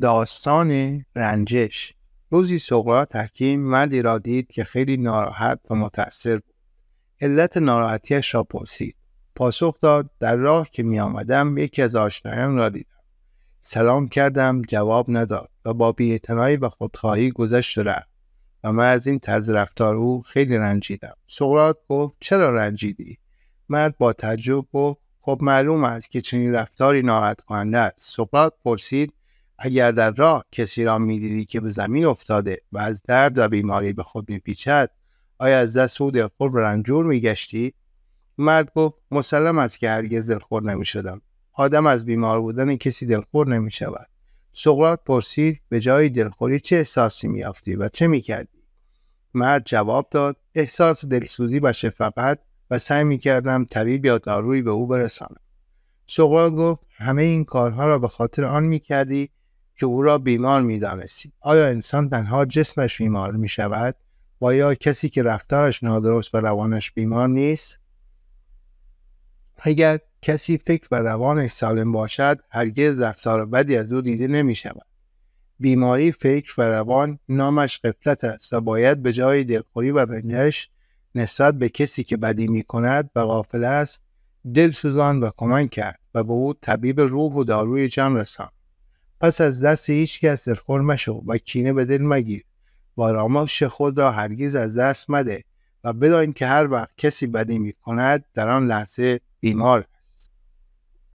داستان رنجش روزی سقرات تحکیم مردی را دید که خیلی ناراحت و متأثر بود علت ناراحتیش را پرسید پاسخ داد در راه که می آمدم یکی از آشنایان را دیدم سلام کردم جواب نداد و با بیعتنایی و خودخواهی گذشت و رفت و من از این طرز رفتار او خیلی رنجیدم سقرات گفت چرا رنجیدی مرد با تعجب گفت خب معلوم است که چنین رفتاری ناراحت کننده است پرسید اگر در راه کسی را میدیدی که به زمین افتاده و از درد و بیماری به خود میپیچد آیا از دست او دلخور و رنجور میگشتی مرد گفت مسلم است که هرگز دلخور نمیشدم آدم از بیمار بودن کسی دلخور نمیشود سقراط پرسید به جای دلخوری چه احساسی میافتی و چه میکردی مرد جواب داد احساس دلسوزی و شفقت و سعی میکردم طبیب یا دارویی به او برسانم سقراط گفت همه این کارها را به خاطر آن میکردی که او را بیمار می دانستی. آیا انسان تنها جسمش بیمار می شود و یا کسی که رفتارش نادرست و روانش بیمار نیست اگر کسی فکر و روانش سالم باشد هرگز رفتار بدی از او دیده نمی شود بیماری فکر و روان نامش قفلت است و باید به جای دلخوری و رنجش نسبت به کسی که بدی می کند و غافل است دل سوزان و کمک کرد و به او طبیب روح و داروی جان رساند پس از دست هیچ کس دلخور مشو و کینه به دل مگیر و آرامش خود را هرگز از دست مده و بدانید که هر وقت کسی بدی می کند در آن لحظه بیمار